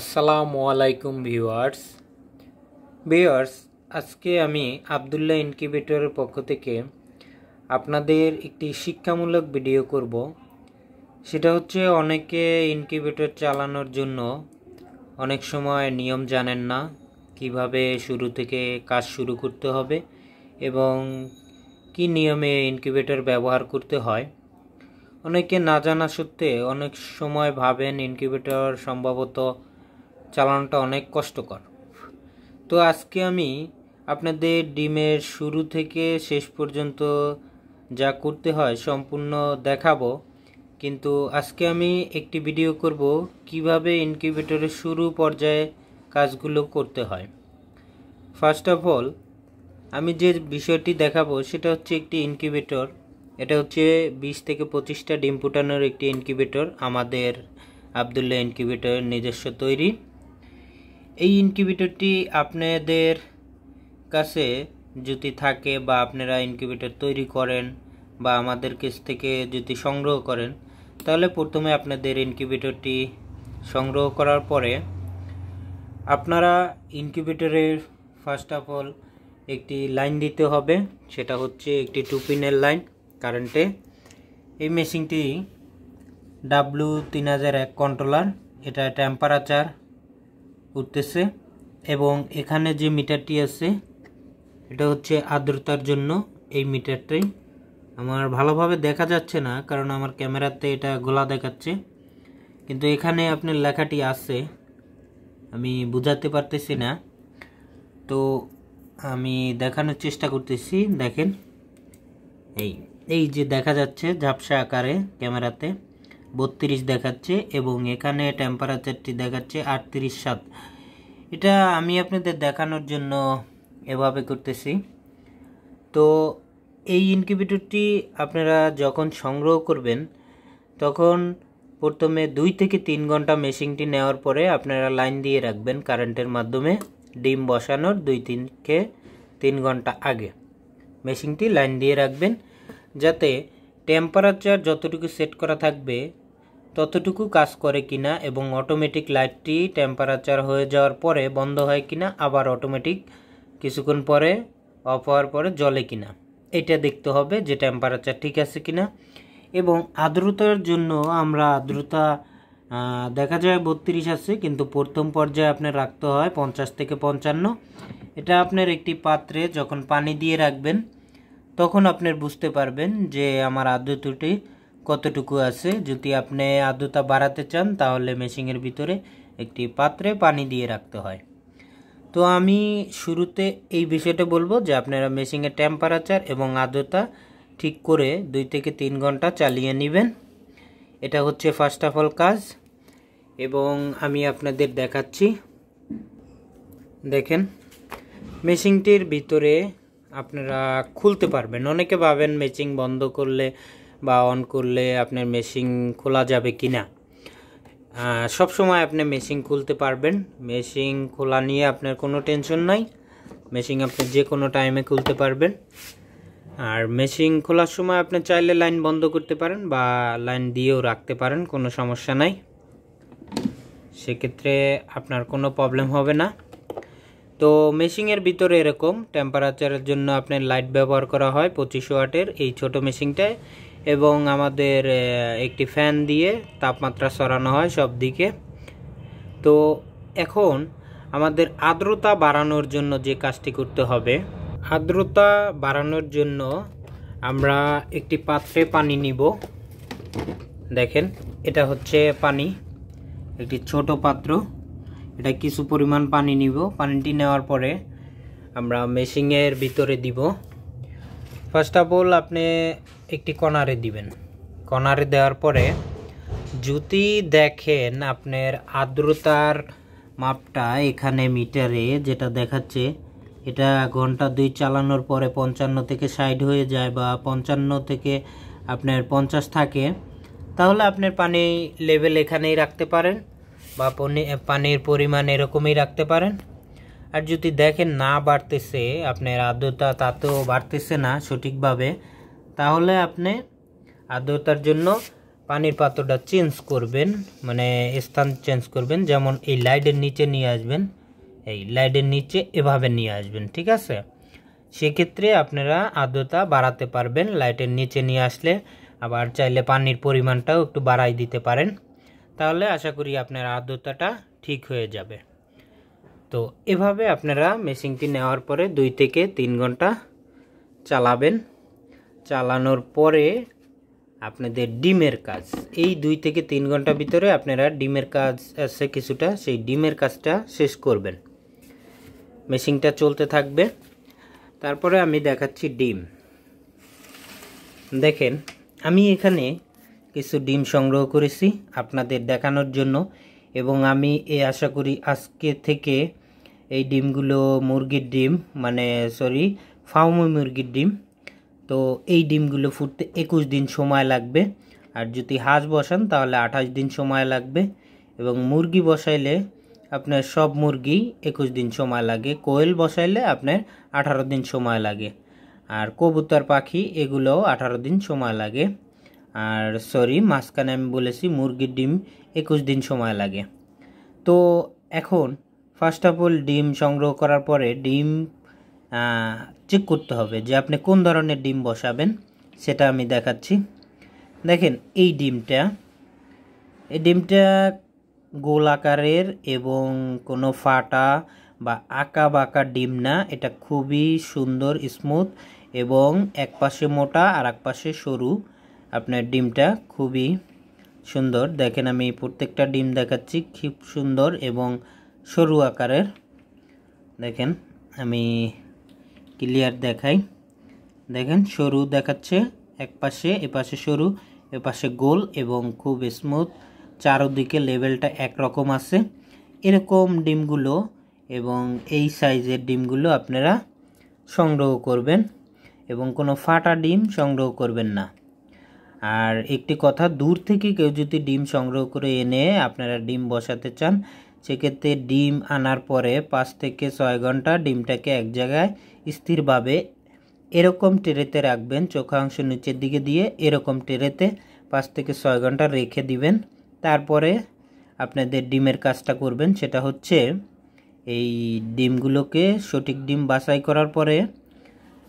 আসসালামু আলাইকুম viewers viewers আজকে আমি আবদুল্লাহ ইনকিউবেটরের পক্ষ থেকে আপনাদের একটি শিক্ষামূলক ভিডিও করব সেটা হচ্ছে অনেকে ইনকিউবেটর চালানোর জন্য অনেক সময় নিয়ম জানেন না কিভাবে শুরু থেকে কাজ শুরু করতে হবে এবং কি নিয়মে ইনকিউবেটর ব্যবহার করতে হয় অনেকে না জানা সত্ত্বে অনেক সময় ভাবেন ইনকিউবেটর সম্ভবত চালানোটা অনেক কষ্টকর তো আজকে আমি আপনাদের ডিমের শুরু থেকে শেষ পর্যন্ত যা করতে হয় সম্পূর্ণ দেখাবো কিন্তু আজকে আমি একটি ভিডিও করব কিভাবে ইনকিউবেটরের শুরু পর্যায়ে কাজগুলো করতে হয় ফার্স্ট অফ অল আমি যে বিষয়টি দেখাবো সেটা হচ্ছে একটি ইনকিউবেটর এটা হচ্ছে বিশ থেকে পঁচিশটা ডিম ফুটানোর একটি ইনকিউবেটর আমাদের আবদুল্লাহ ইনকিউবেটর নিজস্ব তৈরি এই ইনকিউবেটরটি আপনাদের কাছে যদি থাকে বা আপনারা ইনকিউবেটর তৈরি করেন বা আমাদের কাছ থেকে যদি সংগ্রহ করেন তাহলে প্রথমে আপনাদের ইনকিউবেটরটি সংগ্রহ করার পরে আপনারা ইনকিউবেটরের ফার্স্ট অফ অল একটি লাইন দিতে হবে সেটা হচ্ছে একটি টুপিনের লাইন কারেন্টে এই মেশিনটি ডাব্লু তিন হাজার এক কন্ট্রোলার এটা টেম্পারেচার উঠতেছে এবং এখানে যে মিটারটি আছে এটা হচ্ছে আর্দ্রতার জন্য এই মিটারটাই আমার ভালোভাবে দেখা যাচ্ছে না কারণ আমার ক্যামেরাতে এটা গোলা দেখাচ্ছে কিন্তু এখানে আপনার লেখাটি আছে আমি বুঝাতে পারতেছি না তো আমি দেখানোর চেষ্টা করতেছি দেখেন এই এই যে দেখা যাচ্ছে ঝাপসা আকারে ক্যামেরাতে বত্রিশ দেখাচ্ছে এবং এখানে টেম্পারেচারটি দেখাচ্ছে আটত্রিশ সাত এটা আমি আপনাদের দেখানোর জন্য এভাবে করতেছি তো এই ইনকিউবেটরটি আপনারা যখন সংগ্রহ করবেন তখন প্রথমে দুই থেকে তিন ঘন্টা মেশিনটি নেওয়ার পরে আপনারা লাইন দিয়ে রাখবেন কারেন্টের মাধ্যমে ডিম বসানোর দুই থেকে তিন ঘন্টা আগে মেশিনটি লাইন দিয়ে রাখবেন যাতে টেম্পারেচার যতটুকু সেট করা থাকবে ততটুকু কাজ করে কিনা এবং অটোমেটিক লাইটটি টেম্পারেচার হয়ে যাওয়ার পরে বন্ধ হয় কিনা আবার অটোমেটিক কিছুক্ষণ পরে অফ হওয়ার পরে জলে কিনা এটা দেখতে হবে যে টেম্পারেচার ঠিক আছে কিনা এবং আর্দ্রতার জন্য আমরা আর্দ্রতা দেখা যায় বত্রিশ আছে কিন্তু প্রথম পর্যায়ে আপনার রাখতে হয় পঞ্চাশ থেকে পঞ্চান্ন এটা আপনার একটি পাত্রে যখন পানি দিয়ে রাখবেন তখন আপনার বুঝতে পারবেন যে আমার আর্দ্রতাটি কতটুকু আছে যদি আপনি আর্দ্রতা বাড়াতে চান তাহলে মেশিনের ভিতরে একটি পাত্রে পানি দিয়ে রাখতে হয় তো আমি শুরুতে এই বিষয়টা বলবো যে আপনারা মেশিনের টেম্পারেচার এবং আর্দ্রতা ঠিক করে দুই থেকে তিন ঘন্টা চালিয়ে নেবেন এটা হচ্ছে ফার্স্ট অফ অল কাজ এবং আমি আপনাদের দেখাচ্ছি দেখেন মেশিনটির ভিতরে আপনারা খুলতে পারবেন অনেকে ভাবেন মেশিন বন্ধ করলে বা অন করলে আপনার মেশিন খোলা যাবে কি না সব সময় আপনি মেশিন খুলতে পারবেন মেশিন খোলা নিয়ে আপনার কোনো টেনশন নাই মেশিন আপনি যে কোনো টাইমে খুলতে পারবেন আর মেশিন খোলার সময় আপনি চাইলে লাইন বন্ধ করতে পারেন বা লাইন দিয়েও রাখতে পারেন কোনো সমস্যা নাই সেক্ষেত্রে আপনার কোনো প্রবলেম হবে না তো মেশিনের ভিতরে এরকম টেম্পারেচারের জন্য আপনার লাইট ব্যবহার করা হয় পঁচিশ ওয়াটের এই ছোট মেশিনটায় এবং আমাদের একটি ফ্যান দিয়ে তাপমাত্রা সরানো হয় সব দিকে তো এখন আমাদের আর্দ্রতা বাড়ানোর জন্য যে কাজটি করতে হবে আর্দ্রতা বাড়ানোর জন্য আমরা একটি পাত্রে পানি নিব দেখেন এটা হচ্ছে পানি একটি ছোট পাত্র এটা কিছু পরিমাণ পানি নিব পানিটি নেওয়ার পরে আমরা মেশিংয়ের ভিতরে দিব ফার্স্ট অফ অল আপনি একটি কণারে দিবেন কণারে দেওয়ার পরে যদি দেখেন আপনার আর্দ্রতার মাপটা এখানে মিটারে যেটা দেখাচ্ছে এটা ঘন্টা দুই চালানোর পরে পঞ্চান্ন থেকে সাইড হয়ে যায় বা পঞ্চান্ন থেকে আপনার পঞ্চাশ থাকে তাহলে আপনার পানি লেভেল এখানেই রাখতে পারেন বা পানির পরিমাণ এরকমই রাখতে পারেন আর যদি দেখেন না বাড়তেছে আপনার আর্দ্রতা তাতেও বাড়তেছে না সঠিকভাবে তাহলে আপনি আর্দ্রতার জন্য পানির পাত্রটা চেঞ্জ করবেন মানে স্থান চেঞ্জ করবেন যেমন এই লাইটের নিচে নিয়ে আসবেন এই লাইটের নিচে এভাবে নিয়ে আসবেন ঠিক আছে সেক্ষেত্রে আপনারা আর্দ্রতা বাড়াতে পারবেন লাইটের নিচে নিয়ে আসলে আবার চাইলে পানির পরিমাণটাও একটু বাড়াই দিতে পারেন তাহলে আশা করি আপনার আর্দ্রতাটা ঠিক হয়ে যাবে তো এভাবে আপনারা মেশিনটি নেওয়ার পরে দুই থেকে তিন ঘন্টা চালাবেন চালানোর পরে আপনাদের ডিমের কাজ এই দুই থেকে তিন ঘন্টা ভিতরে আপনারা ডিমের কাজ আছে কিছুটা সেই ডিমের কাজটা শেষ করবেন মেশিনটা চলতে থাকবে তারপরে আমি দেখাচ্ছি ডিম দেখেন আমি এখানে কিছু ডিম সংগ্রহ করেছি আপনাদের দেখানোর জন্য এবং আমি এ আশা করি আজকে থেকে এই ডিমগুলো মুরগির ডিম মানে সরি ফাউমি মুরগির ডিম তো এই ডিমগুলো ফুটতে একুশ দিন সময় লাগবে আর যদি হাঁস বসান তাহলে আঠাশ দিন সময় লাগবে এবং মুরগি বসাইলে আপনার সব মুরগি একুশ দিন সময় লাগে কোয়েল বসাইলে আপনার আঠারো দিন সময় লাগে আর কবুতর পাখি এগুলোও আঠারো দিন সময় লাগে আর সরি মাঝখানে আমি বলেছি মুরগির ডিম একুশ দিন সময় লাগে তো এখন ফার্স্ট অফ অল ডিম সংগ্রহ করার পরে ডিম চেক করতে হবে যে আপনি কোন ধরনের ডিম বসাবেন সেটা আমি দেখাচ্ছি দেখেন এই ডিমটা এই ডিমটা গোল আকারের এবং কোনো ফাটা বা আঁকা বাঁকা ডিম না এটা খুবই সুন্দর স্মুথ এবং এক পাশে মোটা আর এক পাশে সরু আপনার ডিমটা খুবই সুন্দর দেখেন আমি প্রত্যেকটা ডিম দেখাচ্ছি খুব সুন্দর এবং সরু আকারের দেখেন আমি ক্লিয়ার দেখাই দেখেন সরু দেখাচ্ছে এক পাশে এপাশে সরু এপাশে গোল এবং খুব স্মুথ চারোদিকে লেভেলটা একরকম আছে এরকম ডিমগুলো এবং এই সাইজের ডিমগুলো আপনারা সংগ্রহ করবেন এবং কোনো ফাটা ডিম সংগ্রহ করবেন না আর একটি কথা দূর থেকে কেউ যদি ডিম সংগ্রহ করে এনে আপনারা ডিম বসাতে চান সেক্ষেত্রে ডিম আনার পরে পাঁচ থেকে ছয় ঘন্টা ডিমটাকে এক জায়গায় স্থিরভাবে এরকম টেরেতে রাখবেন চোখাংশ নিচের দিকে দিয়ে এরকম টেরেতে পাঁচ থেকে ছয় ঘন্টা রেখে দিবেন তারপরে আপনাদের ডিমের কাজটা করবেন সেটা হচ্ছে এই ডিমগুলোকে সঠিক ডিম বাছাই করার পরে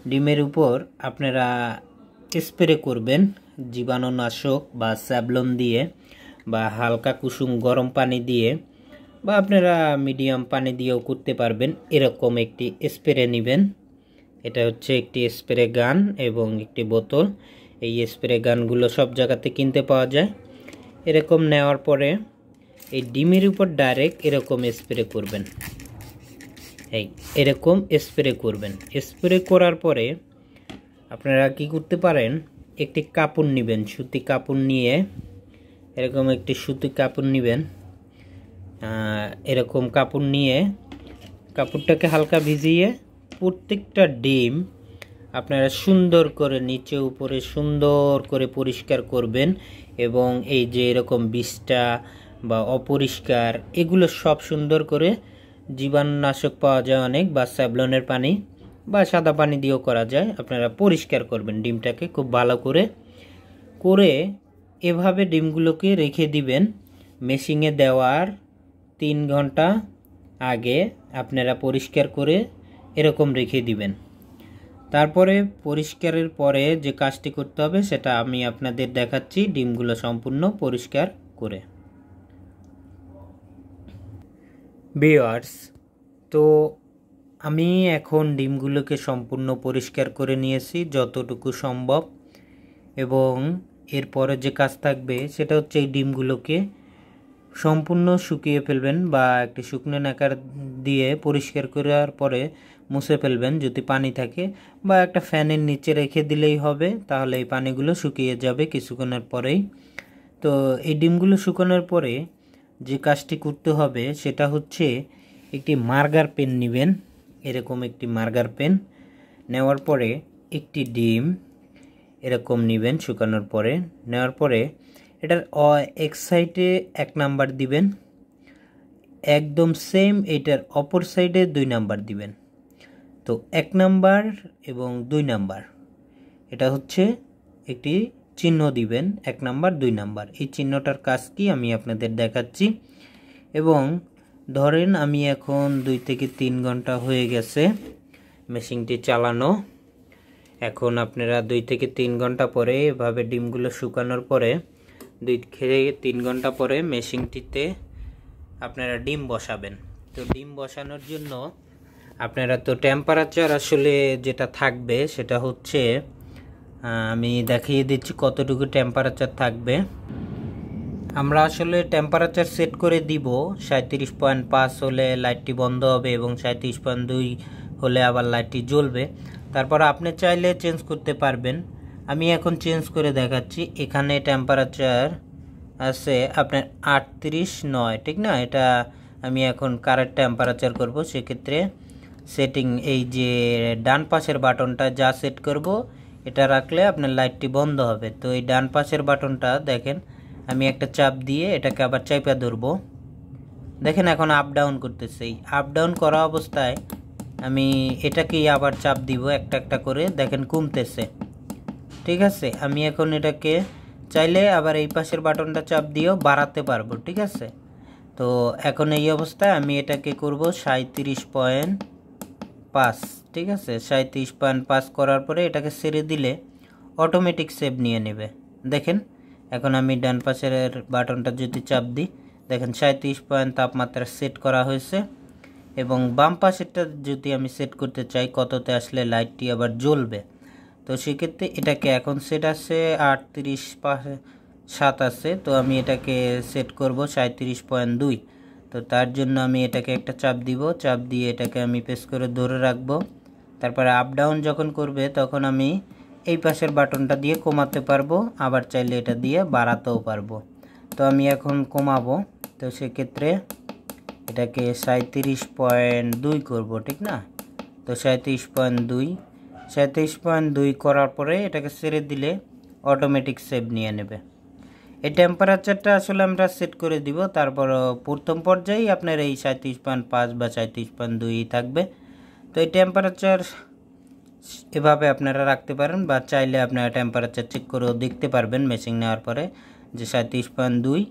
ডিমের উপর আপনারা স্প্রে করবেন জীবাণুনাশক বা স্যাবলন দিয়ে বা হালকা কুসুম গরম পানি দিয়ে বা আপনারা মিডিয়াম পানি দিয়েও করতে পারবেন এরকম একটি স্প্রে নেবেন এটা হচ্ছে একটি স্প্রে গান এবং একটি বোতল এই স্প্রে গানগুলো সব জায়গাতে কিনতে পাওয়া যায় এরকম নেওয়ার পরে এই ডিমের উপর ডাইরেক্ট এরকম স্প্রে করবেন এই এরকম স্প্রে করবেন স্প্রে করার পরে আপনারা কি করতে পারেন একটি কাপড় নেবেন সুতি কাপড় নিয়ে এরকম একটি সুতি কাপড় নেবেন এরকম কাপড় নিয়ে কাপড়টাকে হালকা ভিজিয়ে প্রত্যেকটা ডিম আপনারা সুন্দর করে নিচে উপরে সুন্দর করে পরিষ্কার করবেন এবং এই যে এরকম বিষটা বা অপরিষ্কার এগুলো সব সুন্দর করে জীবাণুনাশক পাওয়া যায় অনেক বা স্যাবলনের পানি বা সাদা পানি দিয়েও করা যায় আপনারা পরিষ্কার করবেন ডিমটাকে খুব ভালো করে করে এভাবে ডিমগুলোকে রেখে দিবেন মেশিনে দেওয়ার তিন ঘন্টা আগে আপনারা পরিষ্কার করে এরকম রেখে দিবেন তারপরে পরিষ্কারের পরে যে কাজটি করতে হবে সেটা আমি আপনাদের দেখাচ্ছি ডিমগুলো সম্পূর্ণ পরিষ্কার করে বিয়ার্স তো আমি এখন ডিমগুলোকে সম্পূর্ণ পরিষ্কার করে নিয়েছি যতটুকু সম্ভব এবং এরপরে যে কাজ থাকবে সেটা হচ্ছে এই ডিমগুলোকে সম্পূর্ণ শুকিয়ে ফেলবেন বা একটি শুকনো নাকার দিয়ে পরিষ্কার করার পরে মুছে ফেলবেন যদি পানি থাকে বা একটা ফ্যানের নিচে রেখে দিলেই হবে তাহলে এই পানিগুলো শুকিয়ে যাবে কিছুক্ষণের পরেই তো এই ডিমগুলো শুকানোর পরে যে কাজটি করতে হবে সেটা হচ্ছে একটি মার্গার পেন নেবেন এরকম একটি মার্গার পেন নেওয়ার পরে একটি ডিম এরকম নেবেন শুকানোর পরে নেওয়ার পরে এটার এক সাইডে এক নাম্বার দিবেন একদম সেম এটার অপর সাইডে দুই নাম্বার দিবেন তো এক নাম্বার এবং দুই নাম্বার এটা হচ্ছে একটি চিহ্ন দিবেন এক নাম্বার দুই নাম্বার এই চিহ্নটার কাজ কি আমি আপনাদের দেখাচ্ছি এবং ধরেন আমি এখন দুই থেকে তিন ঘন্টা হয়ে গেছে মেশিনটি চালানো এখন আপনারা দুই থেকে তিন ঘন্টা পরে এভাবে ডিমগুলো শুকানোর পরে দুই খেয়ে তিন ঘন্টা পরে মেশিনটিতে আপনারা ডিম বসাবেন তো ডিম বসানোর জন্য আপনারা তো টেম্পারেচার আসলে যেটা থাকবে সেটা হচ্ছে আমি দেখিয়ে দিচ্ছি কতটুকু টেম্পারেচার থাকবে আমরা আসলে টেম্পারেচার সেট করে দিব সাঁত্রিশ পয়েন্ট পাঁচ হলে লাইটটি বন্ধ হবে এবং সাঁত্রিশ পয়েন্ট দুই হলে আবার লাইটটি জ্বলবে তারপর আপনি চাইলে চেঞ্জ করতে পারবেন আমি এখন চেঞ্জ করে দেখাচ্ছি এখানে টেম্পারেচার আছে আপনার আটত্রিশ নয় ঠিক না এটা আমি এখন কারেন্ট টেম্পারেচার করব সেক্ষেত্রে সেটিং এই যে ডান পাশের বাটনটা যা সেট করব এটা রাখলে আপনার লাইটটি বন্ধ হবে তো এই ডান পাশের বাটনটা দেখেন আমি একটা চাপ দিয়ে এটাকে আবার চাইপা ধরব দেখেন এখন আপ ডাউন করতেছি আপ ডাউন করা অবস্থায় আমি এটাকেই আবার চাপ দিব একটা একটা করে দেখেন কমতেছে ঠিক আছে আমি এখন এটাকে চাইলে আবার এই পাশের বাটনটা চাপ দিয়েও বাড়াতে পারবো ঠিক আছে তো এখন এই অবস্থায় আমি এটাকে করব সাঁত্রিশ পয়েন্ট পাঁচ ঠিক আছে সাঁত্রিশ পয়েন্ট পাঁচ করার পরে এটাকে ছেড়ে দিলে অটোমেটিক সেভ নিয়ে নেবে দেখেন এখন আমি ডান পাশের বাটনটা যদি চাপ দিই দেখেন সাঁত্রিশ পয়েন্ট তাপমাত্রা সেট করা হয়েছে এবং বাম পাশেরটা যদি আমি সেট করতে চাই কততে আসলে লাইটটি আবার জ্বলবে তো সেক্ষেত্রে এটাকে এখন সেট আছে আটত্রিশ সাত আছে তো আমি এটাকে সেট করব সাঁত্রিশ পয়েন্ট দুই তো তার জন্য আমি এটাকে একটা চাপ দিব চাপ দিয়ে এটাকে আমি পেস করে ধরে রাখব তারপরে আপ ডাউন যখন করবে তখন আমি এই পাশের বাটনটা দিয়ে কমাতে পারবো আবার চাইলে এটা দিয়ে বাড়াতেও পারবো তো আমি এখন কমাবো তো সেক্ষেত্রে এটাকে সাঁত্রিশ পয়েন্ট দুই করবো ঠিক না তো সাঁত্রিশ পয়েন্ট দুই সাঁত্রিশ পয়েন্ট দুই করার পরে এটাকে ছেড়ে দিলে অটোমেটিক সেভ নিয়ে নেবে এই টেম্পারেচারটা আসলে আমরা সেট করে দিব তারপর প্রথম পর্যায়ে আপনার এই সাঁত্রিশ পয়েন্ট পাঁচ বা সাঁত্রিশ পয়েন্ট দুই থাকবে তো এই টেম্পারেচার এভাবে আপনারা রাখতে পারেন বা চাইলে আপনারা টেম্পারেচার চেক করেও দেখতে পারবেন মেশিন নেওয়ার পরে যে সাঁত্রিশ পয়েন্ট দুই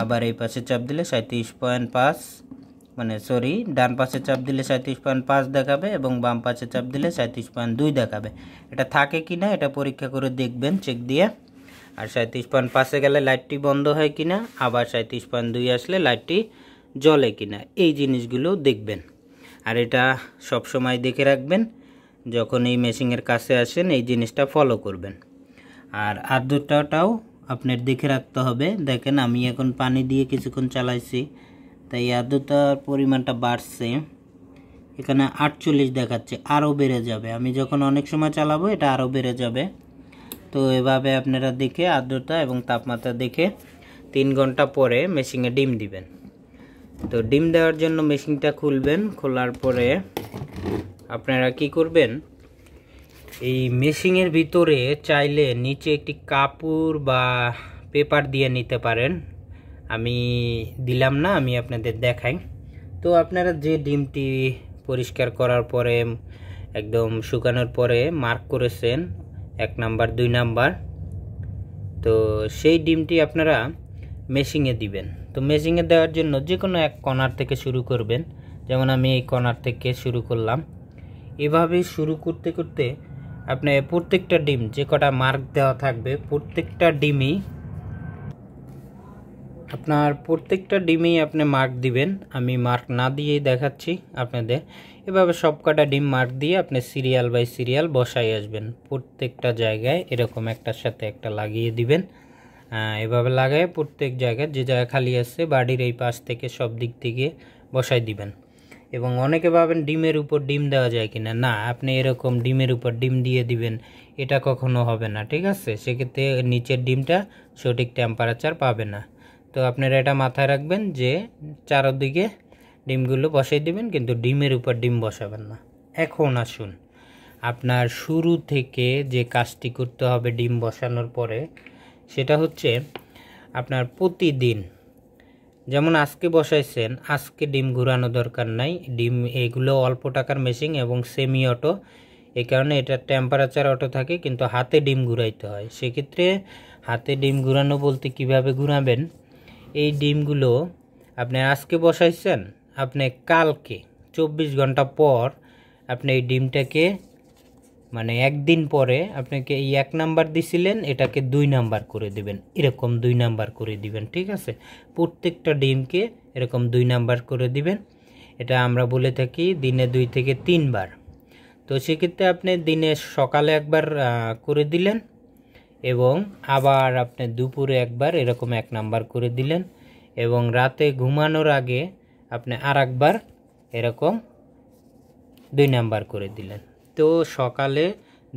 আবার এই পাশে চাপ দিলে সাঁত্রিশ পয়েন্ট পাঁচ মানে সরি ডান পাশে চাপ দিলে সাঁত্রিশ পয়েন্ট পাঁচ দেখাবে এবং বাম পাশে চাপ দিলে সাঁত্রিশ পয়েন্ট দুই দেখাবে এটা থাকে কি না এটা পরীক্ষা করে দেখবেন চেক দিয়ে আর সাঁত্রিশ পয়েন্ট পাঁচে গেলে লাইটটি বন্ধ হয় কি না আবার সাঁত্রিশ পয়েন্ট দুই আসলে লাইটটি জ্বলে কিনা এই জিনিসগুলো দেখবেন আর এটা সব সময় দেখে রাখবেন যখন এই মেশিনের কাছে আসেন এই জিনিসটা ফলো করবেন আর আর্দ্রতাটাও আপনার দেখে রাখতে হবে দেখেন আমি এখন পানি দিয়ে কিছুক্ষণ চালাইছি তাই আর্দ্রতার পরিমাণটা বাড়ছে এখানে আটচল্লিশ দেখাচ্ছে আরও বেড়ে যাবে আমি যখন অনেক সময় চালাবো এটা আরও বেড়ে যাবে তো এভাবে আপনারা দেখে আর্দ্রতা এবং তাপমাত্রা দেখে তিন ঘন্টা পরে মেশিনে ডিম দিবেন তো ডিম দেওয়ার জন্য মেশিনটা খুলবেন খোলার পরে আপনারা কি করবেন এই মেশিনের ভিতরে চাইলে নিচে একটি কাপড় বা পেপার দিয়ে নিতে পারেন আমি দিলাম না আমি আপনাদের দেখাই তো আপনারা যে ডিমটি পরিষ্কার করার পরে একদম শুকানোর পরে মার্ক করেছেন এক নাম্বার দুই নাম্বার তো সেই ডিমটি আপনারা মেশিংয়ে দিবেন তো মেশিংয়ে দেওয়ার জন্য যে কোনো এক কনার থেকে শুরু করবেন যেমন আমি এই কণার থেকে শুরু করলাম এভাবে শুরু করতে করতে আপনি প্রত্যেকটা ডিম যে কটা মার্ক দেওয়া থাকবে প্রত্যেকটা ডিমই আপনার প্রত্যেকটা ডিমেই আপনি মার্ক দিবেন আমি মার্ক না দিয়েই দেখাচ্ছি আপনাদের এভাবে সব ডিম মার্ক দিয়ে আপনি সিরিয়াল বাই সিরিয়াল বসাই আসবেন প্রত্যেকটা জায়গায় এরকম একটার সাথে একটা লাগিয়ে দিবেন এভাবে লাগায় প্রত্যেক জায়গায় যে জায়গা খালি আছে বাড়ির এই পাশ থেকে সব দিক থেকে বসাই দিবেন এবং অনেকে ভাবেন ডিমের উপর ডিম দেওয়া যায় কিনা না আপনি এরকম ডিমের উপর ডিম দিয়ে দিবেন এটা কখনো হবে না ঠিক আছে সেক্ষেত্রে নিচের ডিমটা সঠিক টেম্পারেচার পাবে না তো আপনারা এটা মাথায় রাখবেন যে চারদিকে ডিমগুলো বসাই দেবেন কিন্তু ডিমের উপর ডিম বসাবেন না এখন আসুন আপনার শুরু থেকে যে কাজটি করতে হবে ডিম বসানোর পরে সেটা হচ্ছে আপনার প্রতিদিন যেমন আজকে বসাইছেন আজকে ডিম ঘুরানো দরকার নাই ডিম এগুলো অল্প টাকার মেশিন এবং সেমি অটো এ কারণে এটা টেম্পারেচার অটো থাকে কিন্তু হাতে ডিম ঘুরাইতে হয় সেক্ষেত্রে হাতে ডিম ঘুরানো বলতে কিভাবে ঘুরাবেন এই ডিমগুলো আপনি আজকে বসাইছেন আপনি কালকে চব্বিশ ঘন্টা পর আপনি এই ডিমটাকে মানে একদিন পরে আপনাকে এই এক নাম্বার দিছিলেন এটাকে দুই নাম্বার করে দিবেন এরকম দুই নাম্বার করে দিবেন ঠিক আছে প্রত্যেকটা ডিমকে এরকম দুই নাম্বার করে দিবেন এটা আমরা বলে থাকি দিনে দুই থেকে তিনবার তো সেক্ষেত্রে আপনি দিনে সকালে একবার করে দিলেন এবং আবার আপনি দুপুরে একবার এরকম এক নাম্বার করে দিলেন এবং রাতে ঘুমানোর আগে আপনি আর একবার এরকম দুই নাম্বার করে দিলেন তো সকালে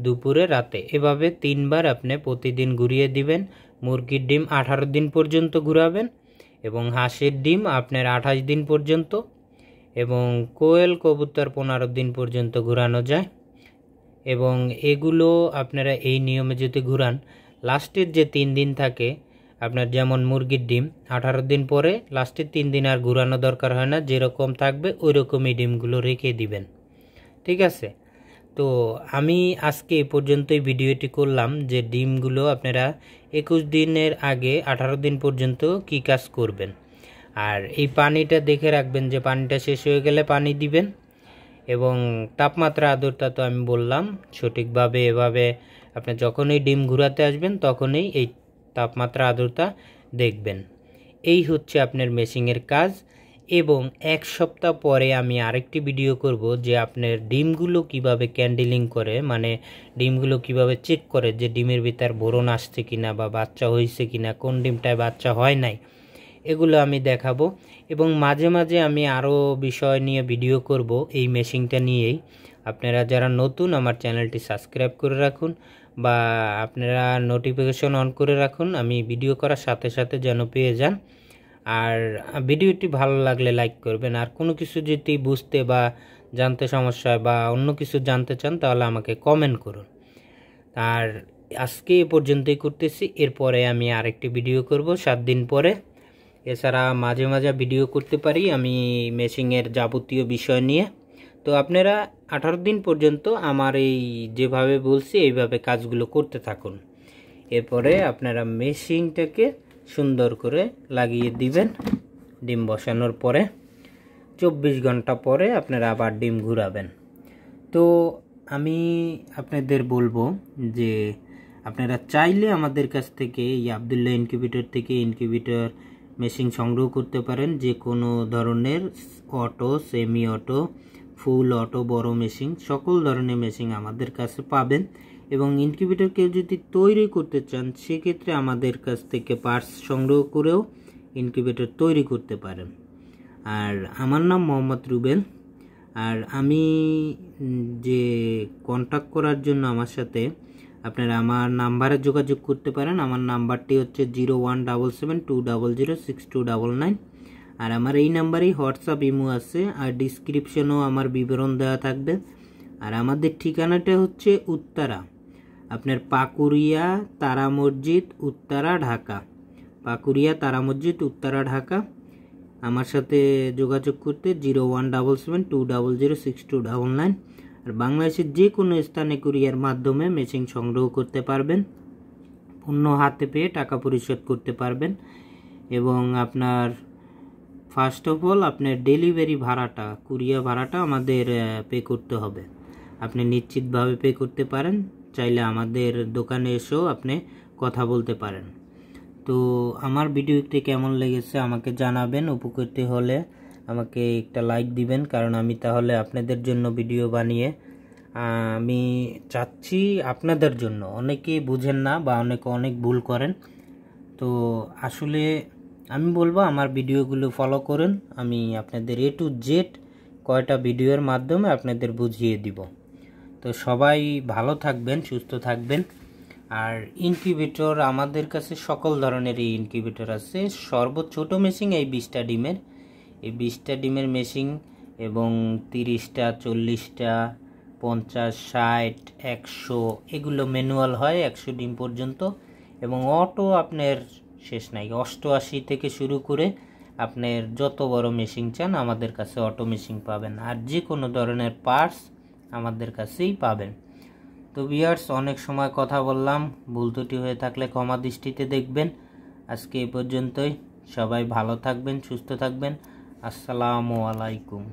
দুপুরে রাতে এভাবে তিনবার আপনি প্রতিদিন ঘুরিয়ে দিবেন মুরগির ডিম আঠারো দিন পর্যন্ত ঘুরাবেন এবং হাঁসের ডিম আপনার আঠাশ দিন পর্যন্ত এবং কোয়েল কবুতর পনেরো দিন পর্যন্ত ঘুরানো যায় এবং এগুলো আপনারা এই নিয়মে যদি ঘুরান লাস্টের যে তিন দিন থাকে আপনার যেমন মুরগির ডিম আঠারো দিন পরে লাস্টের তিন দিন আর ঘুরানো দরকার হয় না যেরকম থাকবে ওই রকমই ডিমগুলো রেখে দিবেন ঠিক আছে তো আমি আজকে এ পর্যন্তই ভিডিওটি করলাম যে ডিমগুলো আপনারা একুশ দিনের আগে আঠারো দিন পর্যন্ত কি কাজ করবেন আর এই পানিটা দেখে রাখবেন যে পানিটা শেষ হয়ে গেলে পানি দিবেন এবং তাপমাত্রা আর্দ্রতা তো আমি বললাম সঠিকভাবে এভাবে আপনি যখনই ডিম ঘুরাতে আসবেন তখনই এই তাপমাত্রা আর্দ্রতা দেখবেন এই হচ্ছে আপনার মেশিংয়ের কাজ এবং এক সপ্তাহ পরে আমি আরেকটি ভিডিও করব যে আপনার ডিমগুলো কিভাবে ক্যান্ডেলিং করে মানে ডিমগুলো কিভাবে চেক করে যে ডিমের ভিতর বোরন আসছে কিনা বা বাচ্চা হয়েছে কিনা কোন ডিমটায় বাচ্চা হয় নাই এগুলো আমি দেখাবো এবং মাঝে মাঝে আমি আরও বিষয় নিয়ে ভিডিও করব এই মেশিনটা নিয়েই আপনারা যারা নতুন আমার চ্যানেলটি সাবস্ক্রাইব করে রাখুন বা আপনারা নোটিফিকেশন অন করে রাখুন আমি ভিডিও করার সাথে সাথে যেন পেয়ে যান আর ভিডিওটি ভালো লাগলে লাইক করবেন আর কোনো কিছু যদি বুঝতে বা জানতে সমস্যা বা অন্য কিছু জানতে চান তাহলে আমাকে কমেন্ট করুন আর আজকে এ পর্যন্তই করতেছি এরপরে আমি আরেকটি ভিডিও করব সাত দিন পরে এছাড়া মাঝে মাঝে ভিডিও করতে পারি আমি মেশিংয়ের যাবতীয় বিষয় নিয়ে তো আপনারা আঠারো দিন পর্যন্ত আমার এই যেভাবে বলছি এইভাবে কাজগুলো করতে থাকুন এরপরে আপনারা মেশিংটাকে সুন্দর করে লাগিয়ে দিবেন ডিম বসানোর পরে চব্বিশ ঘন্টা পরে আপনারা আবার ডিম ঘুরাবেন তো আমি আপনাদের বলবো যে আপনারা চাইলে আমাদের কাছ থেকে এই আবদুল্লাহ ইনকিউবিটার থেকে ইনকিউবিটার মেশিন সংগ্রহ করতে পারেন যে কোনো ধরনের auto semi auto full auto বড় মেশিন সকল ধরনের মেশিন আমাদের কাছে পাবেন এবং ইনকিউবেটর কেউ যদি তৈরি করতে চান সেক্ষেত্রে আমাদের কাছ থেকে পার্টস সংগ্রহ করেও ইনকিউবেটর তৈরি করতে পারেন আর আমার নাম মোহাম্মদ রুবেল আর আমি যে কন্ট্যাক্ট করার জন্য আমার সাথে আপনারা আমার নাম্বারে যোগাযোগ করতে পারেন আমার নাম্বারটি হচ্ছে zero one double seven two double zero six two double nine আর আমার এই নাম্বারেই হোয়াটসঅ্যাপ ইমো আছে আর ডিসক্রিপশনও আমার বিবরণ দেওয়া থাকবে আর আমাদের ঠিকানাটা হচ্ছে উত্তারা আপনার পাকুরিয়া তারা মসজিদ উত্তারা ঢাকা পাকুরিয়া তারা মসজিদ উত্তারা ঢাকা আমার সাথে যোগাযোগ করতে zero one double seven two double zero six two double nine আর বাংলাদেশের যে কোনো স্থানে কুরিয়ার মাধ্যমে মেশিন সংগ্রহ করতে পারবেন পণ্য হাতে পেয়ে টাকা পরিশোধ করতে পারবেন এবং আপনার ফার্স্ট অফ অল আপনার ডেলিভারি ভাড়াটা কুরিয়া ভাড়াটা আমাদের পে করতে হবে আপনি নিশ্চিতভাবে পে করতে পারেন চাইলে আমাদের দোকানে এসেও আপনি কথা বলতে পারেন তো আমার ভিডিওটি কেমন লেগেছে আমাকে জানাবেন উপকৃত হলে আমাকে একটা লাইক দিবেন কারণ আমি তাহলে আপনাদের জন্য ভিডিও বানিয়ে আমি চাচ্ছি আপনাদের জন্য অনেকে বুঝেন না বা অনেকে অনেক ভুল করেন তো আসলে আমি বলবো আমার ভিডিওগুলো ফলো করেন আমি আপনাদের এ টু জেড কয়টা ভিডিওর মাধ্যমে আপনাদের বুঝিয়ে দিব তো সবাই ভালো থাকবেন সুস্থ থাকবেন আর ইনকিউবেটর আমাদের কাছে সকল ধরনের এই ইনকিউবেটর আছে সর্বোচ্চ ছোটো মেশিন এই বিশটা ডিমের এই বিশটা ডিমের মেশিং এবং তিরিশটা চল্লিশটা পঞ্চাশ ষাট একশো এগুলো ম্যানুয়াল হয় একশো ডিম পর্যন্ত এবং অটো আপনার শেষ নাই অষ্টআশি থেকে শুরু করে আপনার যত বড় মেশিন চান আমাদের কাছে অটো মেশিন পাবেন আর যে কোনো ধরনের পার্টস আমাদের কাছেই পাবেন তো বিয়ার্স অনেক সময় কথা বললাম ভুল ত্রুটি হয়ে থাকলে ক্ষমা দৃষ্টিতে দেখবেন আজকে এ পর্যন্তই সবাই ভালো থাকবেন সুস্থ থাকবেন আসসালামু আলাইকুম